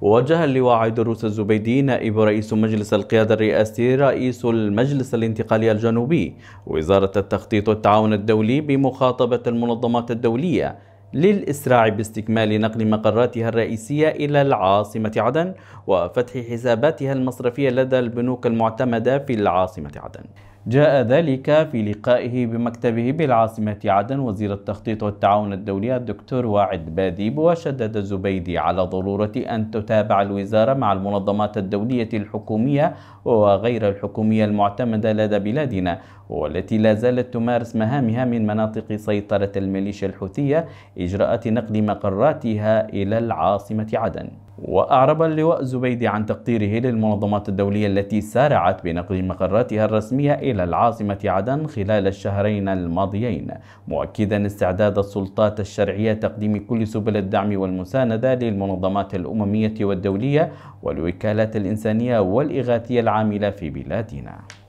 ووجه اللواء عيدروس الزبيدي نائب رئيس مجلس القيادة الرئاسي رئيس المجلس الانتقالي الجنوبي وزارة التخطيط والتعاون الدولي بمخاطبة المنظمات الدولية للإسراع باستكمال نقل مقراتها الرئيسية إلى العاصمة عدن وفتح حساباتها المصرفية لدى البنوك المعتمدة في العاصمة عدن جاء ذلك في لقائه بمكتبه بالعاصمة عدن وزير التخطيط والتعاون الدولي الدكتور واعد باديب وشدد الزبيدي على ضرورة أن تتابع الوزارة مع المنظمات الدولية الحكومية وغير الحكومية المعتمدة لدى بلادنا والتي لا زالت تمارس مهامها من مناطق سيطرة الميليشيا الحوثية إجراءات نقل مقراتها إلى العاصمة عدن وأعرب اللواء الزبيدي عن تقديره للمنظمات الدولية التي سارعت بنقل مقراتها الرسمية إلى العاصمة عدن خلال الشهرين الماضيين مؤكدا استعداد السلطات الشرعية تقديم كل سبل الدعم والمساندة للمنظمات الأممية والدولية والوكالات الإنسانية والإغاثية العاملة في بلادنا